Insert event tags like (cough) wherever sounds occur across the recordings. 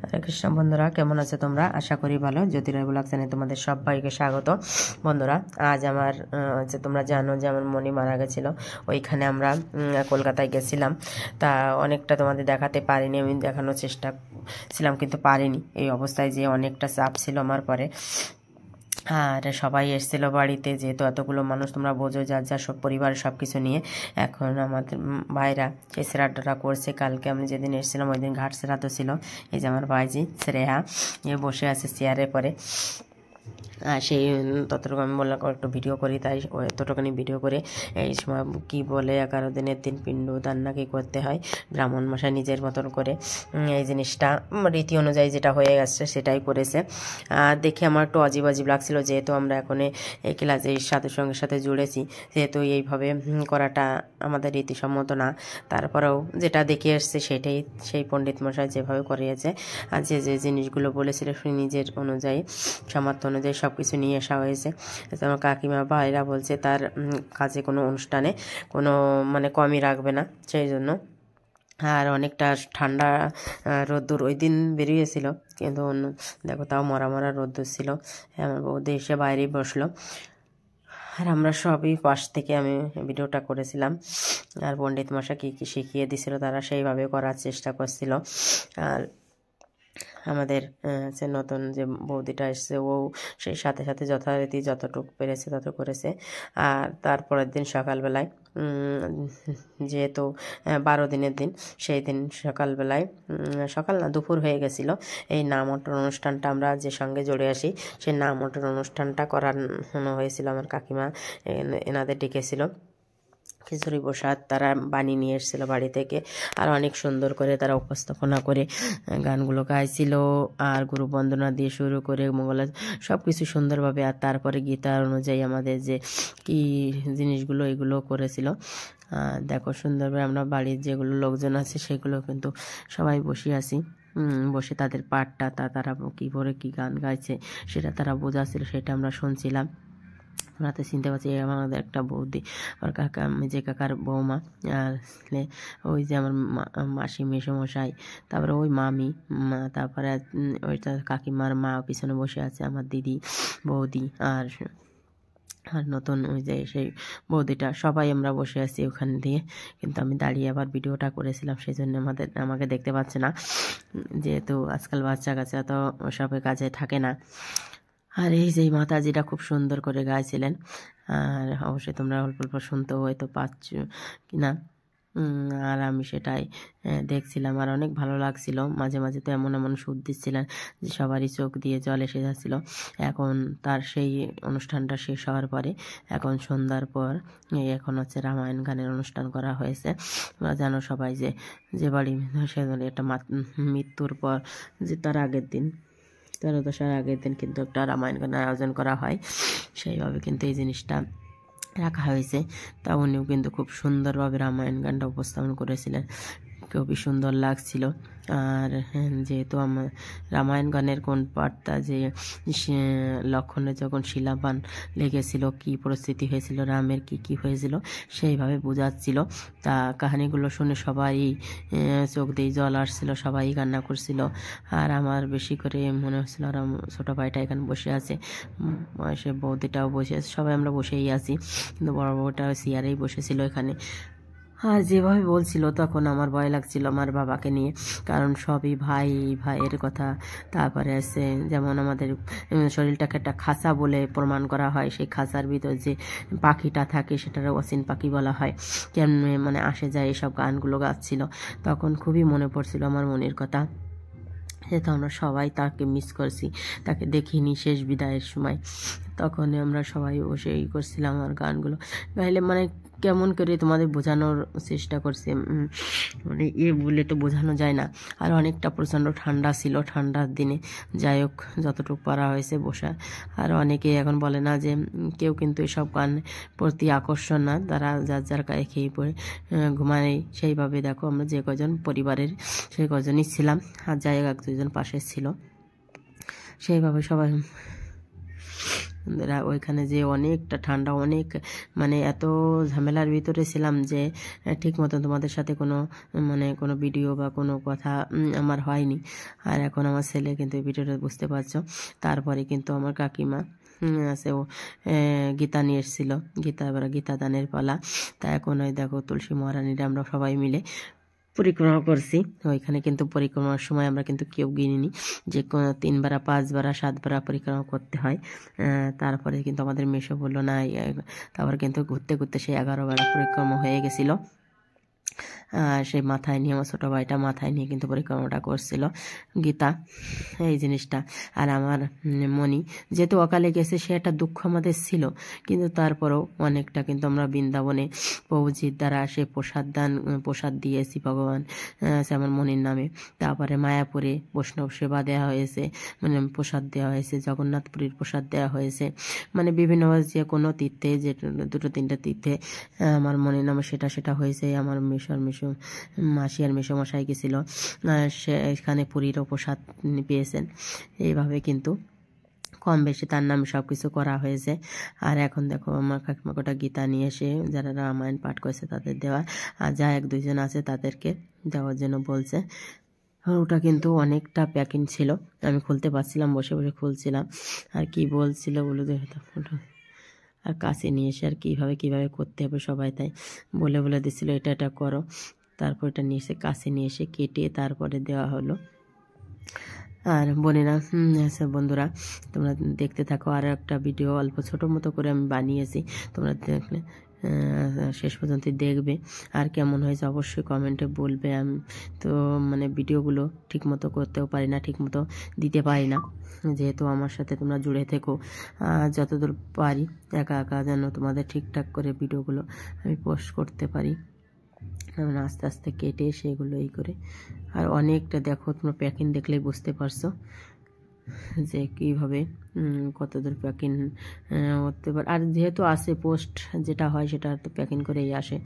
হরে কৃষ্ণ বন্ধুরা কেমন আছে তোমরা আশা করি ভালো জ্যোতিরায় ব্লগ চ্যানেলে তোমাদের সবাইকে স্বাগত বন্ধুরা আজ আমার হচ্ছে তোমরা জানো যে আমার মনি মারা গেছিলো ওইখানে আমরা কলকাতায় গেছিলাম তা অনেকটা তোমাদের দেখাতে পারিনি আমি দেখানোর চেষ্টা ছিলাম কিন্তু পারিনি এই অবস্থায় যে অনেকটা চাপ ছিল আমার পরে আর সবাই এসেছিলো বাড়িতে যেহেতু এতগুলো মানুষ তোমরা বোঝো যার যা সব পরিবার সব কিছু নিয়ে এখন আমাদের ভাইরা এই সেরাটা করছে কালকে আমি যেদিন এসেছিলাম ওই দিন ঘাট শ্রাদ্ধ ছিল এই যে আমার ভাইজি শ্রেহা এ বসে আছে চেয়ারে পরে আর হ্যাঁ, সেই ততটুকু আমি বললাম একটু ভিডিও করি তাই এতটুকুনি ভিডিও করে এই সময় কী বলে এগারো দিনের দিন পিণ্ড পিণ্ডদান নাকি করতে হয় ব্রাহ্মণ মশাই নিজের মতন করে এই জিনিসটা রীতি অনুযায়ী যেটা হয়ে গেছে সেটাই করেছে আর দেখে আমার একটু অজীব অজীব লাগছিল যেহেতু আমরা এখন এই ক্লাসে সঙ্গে সাথে জুড়েছি সেহেতু এইভাবে করাটা আমাদের রীতিসম্মত না তারপরেও যেটা দেখে এসছে সেটাই সেই পণ্ডিত মশাই যেভাবে করিয়েছে আর যে যে জিনিসগুলো বলেছিল নিজের অনুযায়ী সমর্থন অনুযায়ী সব কিছু নিয়ে আসা হয়েছে আমার কাকিমা ভাইরা বলছে তার কাজে কোনো অনুষ্ঠানে কোনো মানে কমই রাখবে না সেই জন্য আর অনেকটা ঠান্ডা রোদ্দুর ওই দিন বেরিয়েছিল কিন্তু অন্য দেখো তাও মরা মরা রোদ্দুর ছিল হ্যাঁ, আমার বৌদি এসে বাইরেই বসলো আর আমরা সবই পাশ থেকে আমি ভিডিওটা করেছিলাম আর পণ্ডিত মশা কী কী শিখিয়ে দিছিল তারা সেইভাবে করার চেষ্টা করছিল আর আমাদের সে নতুন যে বৌদিটা এসছে ও সেই সাথে সাথে যথারীতি যতটুক পেরেছে তত করেছে আর তারপরের দিন সকালবেলায় যেহেতু বারো দিনের দিন সেই দিন সকালবেলায় সকাল না দুপুর হয়ে গেছিল এই নামটর অনুষ্ঠানটা আমরা যে সঙ্গে জড়ে আসি সেই নামটর অনুষ্ঠানটা করানো হয়েছিল আমার কাকিমা এনাদের ডেকেছিল খিচুড়ি প্রসাদ তারা বানিয়ে নিয়ে এসেছিলো বাড়ি থেকে আর অনেক সুন্দর করে তারা উপস্থাপনা করে গানগুলো গাইছিল আর গুরু বন্দনা দিয়ে শুরু করে মঙ্গলা সব কিছু সুন্দরভাবে আর তারপরে গীতার অনুযায়ী আমাদের যে কি জিনিসগুলো এগুলো করেছিল দেখো সুন্দরভাবে আমরা বাড়ির যেগুলো লোকজন আছে সেগুলো কিন্তু সবাই বসে আছি বসে তাদের পাঠটা তা তারা কী করে কী গান গাইছে সেটা তারা বোঝাচ্ছিল সেটা আমরা শুনছিলাম আপনারা হাতে চিনতে পারছি আমাদের একটা বৌদি আমার কাকা যে কাকার বৌমা আর ওই যে আমার মাসি মশাই তারপরে ওই মামি তারপরে ওই কাকিমার মা পিছনে বসে আছে আমার দিদি বৌদি আর আর নতুন ওই যে সেই বৌদিটা সবাই আমরা বসে আছি ওখান দিয়ে কিন্তু আমি দাঁড়িয়ে আবার ভিডিওটা করেছিলাম সেই জন্য আমাদের আমাকে দেখতে পাচ্ছে না যেহেতু আজকাল বাচ্চা কাচ্চা তো সবে কাজে থাকে না আর এই যে মাতাজিরা খুব সুন্দর করে গাইছিলেন আর অবশ্যই তোমরা অল্প অল্প শুনতেও হয়তো পাচ্ছ না আর আমি সেটাই দেখছিলাম আর অনেক ভালো লাগছিল মাঝে মাঝে তো এমন এমন সুদ দিচ্ছিলেন যে সবারই চোখ দিয়ে জল এসে যাচ্ছিল এখন তার সেই অনুষ্ঠানটা শেষ হওয়ার পরে এখন সন্ধ্যার পর এখন হচ্ছে রামায়ণ গানের অনুষ্ঠান করা হয়েছে জানো সবাই যে যে বাড়ি সে একটা মৃত্যুর পর যে তার আগের দিন দশার আগের দিন কিন্তু একটা রামায়ণ আয়োজন করা হয় সেইভাবে কিন্তু এই জিনিসটা রাখা হয়েছে তা উনিও কিন্তু খুব সুন্দরভাবে রামায়ণ গানটা উপস্থাপন করেছিলেন খুবই সুন্দর লাগছিল আর হ্যাঁ, যেহেতু আমার রামায়ণ গানের কোন পার্টটা যে লক্ষণে যখন শিলাবান লেগেছিল কি পরিস্থিতি হয়েছিল রামের কি কি হয়েছিল সেইভাবে বোঝাচ্ছিল তা কাহিনিগুলো শুনে সবাই চোখ দিয়ে জল আসছিল সবাই কান্না করছিল আর আমার বেশি করে মনে হচ্ছিল আর ছোটো ভাইটা এখানে বসে আছে সে বৌদিটাও বসে আছে সবাই আমরা বসেই আছি কিন্তু বড় বউটা চেয়ারেই বসেছিল এখানে আর যেভাবে বলছিল তখন আমার ভয় লাগছিল আমার বাবাকে নিয়ে কারণ সবই ভাই ভাইয়ের কথা তারপরে আছে যেমন আমাদের শরীরটাকে একটা খাসা বলে প্রমাণ করা হয় সেই খাসার ভিতর যে পাখিটা থাকে সেটার অসীন পাখি বলা হয় কেন মানে আসে যায় এসব গানগুলো গাচ্ছিল তখন খুবই মনে পড়ছিল আমার মনের কথা সেহেতু আমরা সবাই তাকে মিস করছি তাকে দেখিনি শেষ বিদায়ের সময় তখন আমরা সবাই বসে ই করছিলাম আর গানগুলো গাইলে মানে কেমন করে তোমাদের বোঝানোর চেষ্টা করছে মানে এ ইয়ে বলে তো বোঝানো যায় না আর অনেকটা প্রচণ্ড ঠান্ডা ছিল ঠান্ডার দিনে যাই হোক যতটুকু পারা হয়েছে বসা আর অনেকে এখন বলে না যে কেউ কিন্তু এসব গান প্রতি আকর্ষণ না তারা যার যার গায়ে খেয়ে পড়ে ঘুমায় সেইভাবে দেখো আমরা যে কজন পরিবারের সেই কজনই ছিলাম আর যাই হোক এক দুজন পাশে ছিল সেইভাবে সবাই ওইখানে যে অনেকটা ঠান্ডা অনেক মানে এত ঝামেলার ভিতরে ছিলাম যে ঠিক মতো তোমাদের সাথে কোনো মানে কোনো ভিডিও বা কোনো কথা আমার হয়নি আর এখন আমার ছেলে কিন্তু এই ভিডিওটা বুঝতে পারছো তারপরে কিন্তু আমার কাকিমা আছে ও গীতা নিয়ে এসেছিলো গীতা এবার গীতা দানের পালা তা এখন ওই দেখো তুলসী মহারানীরা আমরা সবাই মিলে পরিক্রমা করছি ওইখানে কিন্তু পরিক্রমার সময় আমরা কিন্তু কেউ গিনিনি যে কোনো তিনবার পাঁচবার সাতবার পরিক্রমা করতে হয় তারপরে কিন্তু আমাদের মেশো বললো না তারপর কিন্তু ঘুরতে ঘুরতে সেই এগারো বেলা পরিক্রমা হয়ে গেছিলো সেই মাথায় নিয়ে আমার ছোটো ভাইটা মাথায় নিয়ে কিন্তু পরিক্রমাটা করছিল গীতা এই জিনিসটা আর আমার মনি যেহেতু অকালে গেছে সে একটা দুঃখ আমাদের ছিল কিন্তু তারপরেও অনেকটা কিন্তু আমরা বৃন্দাবনে প্রভুজির দ্বারা সে প্রসাদ দান প্রসাদ দিয়েছি ভগবান সে আমার মনির নামে তারপরে মায়াপুরে বৈষ্ণব সেবা দেওয়া হয়েছে মানে প্রসাদ দেওয়া হয়েছে জগন্নাথপুরীর প্রসাদ দেওয়া হয়েছে মানে বিভিন্ন যে কোনো তীর্থে যে দুটো তিনটে তীর্থে আমার মনির নামে সেটা সেটা হয়েছে আমার মেশর মেশো মাসি আর মেশোমশাই গেছিলো সেখানে পুরীর প্রসাদ পেয়েছেন এইভাবে কিন্তু কম বেশি তার নামে সব কিছু করা হয়েছে আর এখন দেখো আমার কাকিমা কটা গীতা নিয়ে এসে যারা রামায়ণ পাঠ করেছে তাদের দেওয়া আর যা এক দুজন আছে তাদেরকে দেওয়ার জন্য বলছে ওটা কিন্তু অনেকটা প্যাকিং ছিল আমি খুলতে পারছিলাম বসে বসে খুলছিলাম আর কি বলছিল বলে দেখো আর কাছে নিয়ে এসে আর কীভাবে কীভাবে করতে হবে সবাই তাই বলে বলে দিছিল এটা এটা করো তারপর এটা নিয়ে এসে কাছে নিয়ে এসে কেটে তারপরে দেওয়া হলো আর বোনেরা আচ্ছা বন্ধুরা তোমরা দেখতে থাকো আর একটা ভিডিও অল্প ছোটো মতো করে আমি বানিয়েছি তোমরা দেখলে শেষ পর্যন্ত দেখবে আর কেমন হয়েছে অবশ্যই কমেন্টে বলবে আমি তো মানে ভিডিওগুলো ঠিকমতো করতেও পারি না ঠিকমতো দিতে পারি না যেহেতু আমার সাথে তোমরা জুড়ে থেকো যতদূর পারি একা একা যেন তোমাদের ঠিকঠাক করে ভিডিওগুলো আমি পোস্ট করতে পারি মানে আস্তে আস্তে কেটে সেগুলো এই করে আর অনেকটা দেখো তোমরা প্যাকিং দেখলেই বুঝতে পারছো (laughs) যে কীভাবে দূর প্যাকিং করতে পারে আর যেহেতু আসে পোস্ট যেটা হয় সেটা তো প্যাকিং করেই আসে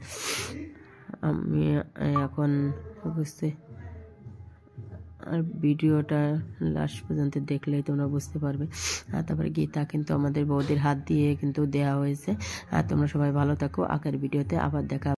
আমি এখন বুঝতে আর ভিডিওটা লাস্ট পর্যন্ত দেখলেই তোমরা বুঝতে পারবে আর তারপরে গীতা কিন্তু আমাদের বৌদির হাত দিয়ে কিন্তু দেয়া হয়েছে আর তোমরা সবাই ভালো থাকো আগের ভিডিওতে আবার দেখা